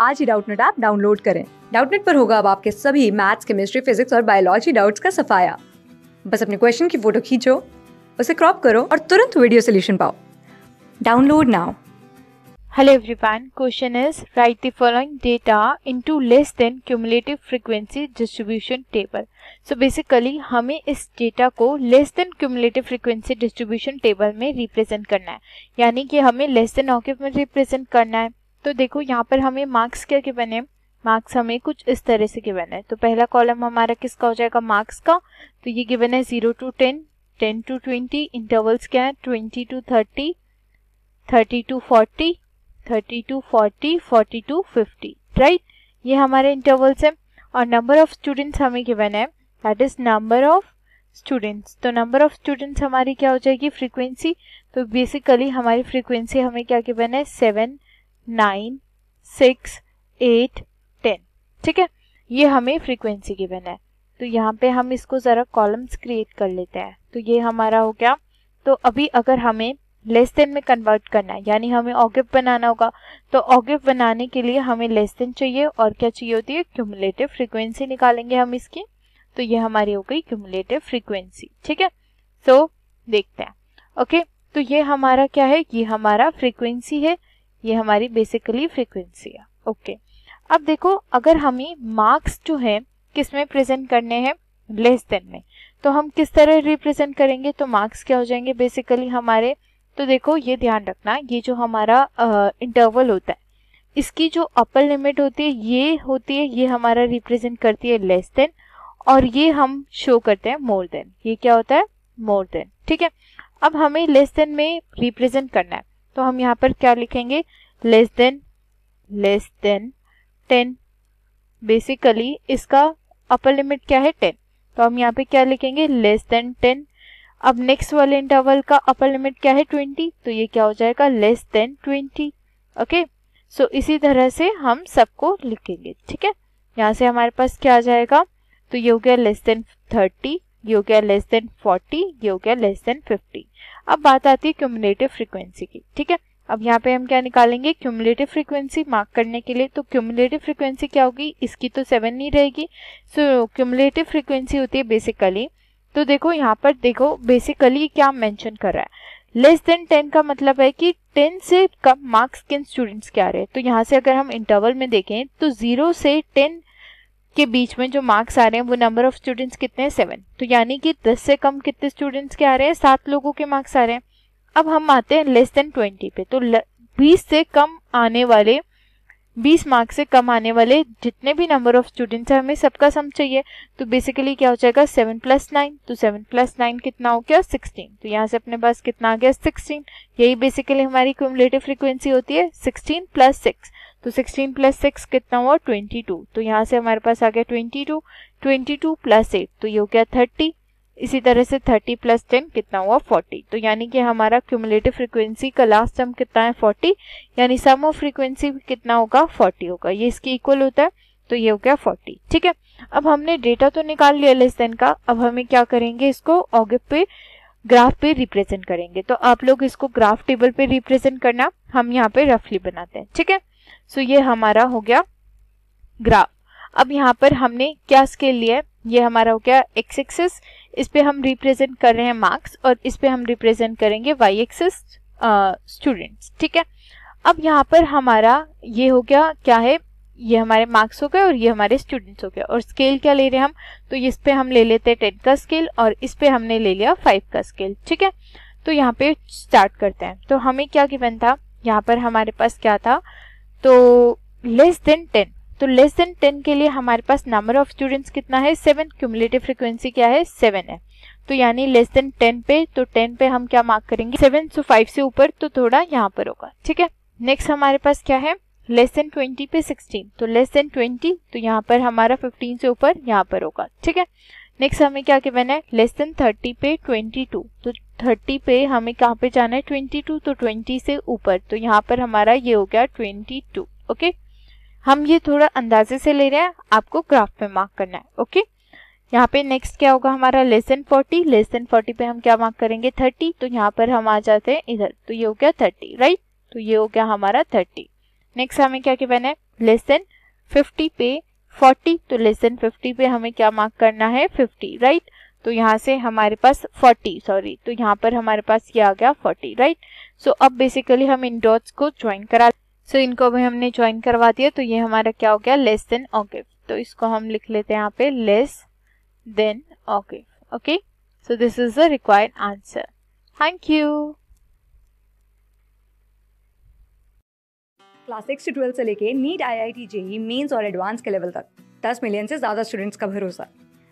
आज ही Doubtnut app download करें डाउटनेट पर होगा अब आपके सभी मैथ्स केमिस्ट्री फिजिक्स और बायोलॉजी डाउट्स का सफाया बस अपने क्वेश्चन की फोटो खींचो उसे क्रॉप करो और तुरंत वीडियो सोल्यूशन पाओ download now hello everyone question is write following data into less than cumulative frequency distribution table so basically हमें इस डेटा को less than cumulative frequency distribution table में रिप्रेजेंट करना है यानी कि हमें लेस देन ऑक्यूप में रिप्रेजेंट करना है तो देखो यहाँ पर हमें मार्क्स क्या के बने मार्क्स हमें कुछ इस तरह से गिवन है तो पहला कॉलम हमारा किसका हो जाएगा मार्क्स का तो ये गिवन है zero to ten ten to twenty intervals क्या है twenty to thirty thirty to forty thirty to forty forty to fifty right ये हमारे इंटरवल्स हैं और नंबर ऑफ स्टूडेंट्स हमें गिवन है that is number of students तो नंबर ऑफ स्टूडेंट्स हमारी क्या हो जाएगी फ्रीक्वेंसी तो बेसिकली हमारी फ्रीक्वेंसी हमें क्या गिवन है seven nine six eight ten ठीक है ये हमें फ्रीक्वेंसी गिवन है तो यहाँ पे हम इसको ज़रा कॉलम्स क्रिएट कर लेते हैं तो ये हमारा हो गया तो अभी अगर हमें लेस देन में कन्वर्ट करना है यानी हमें ऑगिव बनाना होगा तो ऑगिव बनाने के लिए हमें लेस देन चाहिए और क्या चाहिए होती है क्यूमुलेटिव फ्रीक्वेंसी निकालेंगे हम इसकी तो ये हमारी हो गई क्यूमुलेटिव फ्रीक्वेंसी ठीक है सो so, देखते हैं ओके तो ये हमारा क्या है ये हमारा फ्रीक्वेंसी है ये हमारी बेसिकली फ्रीक्वेंसी है ओके okay. अब देखो अगर हमें मार्क्स जो है किस में प्रेजेंट करने हैं लेस देन में तो हम किस तरह रिप्रेजेंट करेंगे तो मार्क्स क्या हो जाएंगे बेसिकली हमारे तो देखो ये ध्यान रखना ये जो हमारा इंटरवल uh, होता है इसकी जो अपर लिमिट होती है ये होती है ये हमारा रिप्रेजेंट करती है लेस देन और ये हम शो करते हैं मोर देन ये क्या होता है मोर देन ठीक है अब हमें लेस देन में रिप्रेजेंट करना है तो हम यहाँ पर क्या लिखेंगे less than less than ten basically इसका अपर लिमिट क्या है टेन तो हम यहाँ पे क्या लिखेंगे लेस देन टेन अब नेक्स्ट वाले इंटरवल का अपर लिमिट क्या है ट्वेंटी तो ये क्या हो जाएगा less than twenty okay so इसी तरह से हम सबको लिखेंगे ठीक है यहाँ से हमारे पास क्या आ जाएगा तो ये हो गया लेस देन थर्टी ये हो गया लेस देन 40 ये हो गया लेस देन 50 अब बात आती है क्यूमुलेटिव फ्रीक्वेंसी की ठीक है अब यहाँ पे हम क्या निकालेंगे क्यूमुलेटिव फ्रीक्वेंसी मार्क करने के लिए तो क्यूमुलेटिव फ्रीक्वेंसी क्या होगी इसकी तो सेवन नहीं रहेगी सो क्यूमुलेटिव फ्रीक्वेंसी होती है बेसिकली तो देखो यहाँ पर देखो बेसिकली क्या मेंशन कर रहा है लेस देन टेन का मतलब है कि टेन से कम मार्क्स किन स्टूडेंट्स के आ रहे हैं तो यहाँ से अगर हम इंटरवल में देखें तो जीरो से टेन के बीच में जो मार्क्स आ रहे हैं वो नंबर ऑफ स्टूडेंट्स कितने हैं सेवन तो यानी कि दस से कम कितने स्टूडेंट्स के आ रहे हैं सात लोगों के मार्क्स आ रहे हैं अब हम आते हैं लेस देन ट्वेंटी पे तो बीस से कम आने वाले बीस मार्क्स से कम आने वाले जितने भी नंबर ऑफ स्टूडेंट्स हैं हमें सबका सम चाहिए तो बेसिकली क्या हो जाएगा सेवन प्लस नाइन तो सेवन प्लस नाइन कितना हो गया सिक्सटीन तो यहाँ से अपने पास कितना आ गया सिक्सटीन यही बेसिकली हमारी क्यूमलेटिव फ्रिक्वेंसी होती है सिक्सटीन प्लस सिक्स तो 16 प्लस सिक्स कितना हुआ 22 तो यहाँ से हमारे पास आ गया 22 22 प्लस एट तो ये हो गया 30 इसी तरह से 30 प्लस टेन कितना हुआ 40 तो यानी कि हमारा क्यूमुलेटिव फ्रीक्वेंसी का लास्ट टर्म कितना है 40 यानी सम ऑफ फ्रीक्वेंसी कितना होगा 40 होगा ये इसके इक्वल होता है तो ये हो गया 40 ठीक है अब हमने डेटा तो निकाल लिया लेस देन का अब हमें क्या करेंगे इसको ऑगे पे ग्राफ पे रिप्रेजेंट करेंगे तो आप लोग इसको ग्राफ टेबल पे रिप्रेजेंट करना हम यहाँ पे रफली बनाते हैं ठीक है सो ये हमारा हो गया ग्राफ अब यहाँ पर हमने क्या स्केल लिया है ये हमारा हो गया एक्स एक्सिस इस पे हम रिप्रेजेंट कर रहे हैं मार्क्स और इस पे हम रिप्रेजेंट करेंगे वाई एक्सिस स्टूडेंट्स ठीक है अब यहाँ पर हमारा ये हो गया क्या है ये हमारे मार्क्स हो गए और ये हमारे स्टूडेंट्स हो गए और स्केल क्या ले रहे हैं हम तो इस पे हम ले लेते हैं टेन का स्केल और इस पे हमने ले लिया फाइव का स्केल ठीक है तो यहाँ पे स्टार्ट करते हैं तो हमें क्या गिवन था यहाँ पर हमारे पास क्या था तो लेस देन टेन तो लेस देन टेन के लिए हमारे पास नंबर ऑफ स्टूडेंट्स कितना है सेवन क्यूमलेटिव फ्रिक्वेंसी क्या है सेवन है तो यानी लेस देन टेन पे तो टेन पे हम क्या मार्क करेंगे सेवन सो फाइव से ऊपर तो थोड़ा यहाँ पर होगा ठीक है नेक्स्ट हमारे पास क्या है लेस देन ट्वेंटी पे सिक्सटीन तो लेस देन ट्वेंटी तो यहाँ पर हमारा फिफ्टीन से ऊपर यहाँ पर होगा ठीक है नेक्स्ट हमें क्या कहना है लेस देन थर्टी पे ट्वेंटी टू तो थर्टी पे हमें कहाँ पे जाना है ट्वेंटी टू तो ट्वेंटी से ऊपर तो यहाँ पर हमारा ये हो गया ट्वेंटी टू ओके हम ये थोड़ा अंदाजे से ले रहे हैं आपको ग्राफ पे मार्क करना है ओके यहाँ पे नेक्स्ट क्या होगा हमारा लेसन फोर्टी लेसन फोर्टी पे हम क्या मार्क करेंगे थर्टी तो यहाँ पर हम आ जाते हैं इधर तो ये हो गया थर्टी राइट तो ये हो गया हमारा थर्टी नेक्स्ट हमें क्या क्या करना है लेसन फिफ्टी पे फोर्टी तो लेसन फिफ्टी पे हमें क्या मार्क करना है फिफ्टी राइट right? तो यहाँ से हमारे पास 40 सॉरी तो यहाँ पर हमारे पास ये आ गया 40 राइट सो अब बेसिकली हम इन डॉट्स को ज्वाइन करा सो so, इनको भी हमने ज्वाइन करवा दिया तो ये हमारा क्या हो गया लेस देन ऑगिव तो इसको हम लिख लेते हैं यहाँ पे less than ogive okay so this is the required answer thank you class six से ट्वेल्थ से लेके NEET I I T JEE mains और एडवांस के लेवल तक दस मिलियन से ज़्यादा स्टूडेंट्स का भरोसा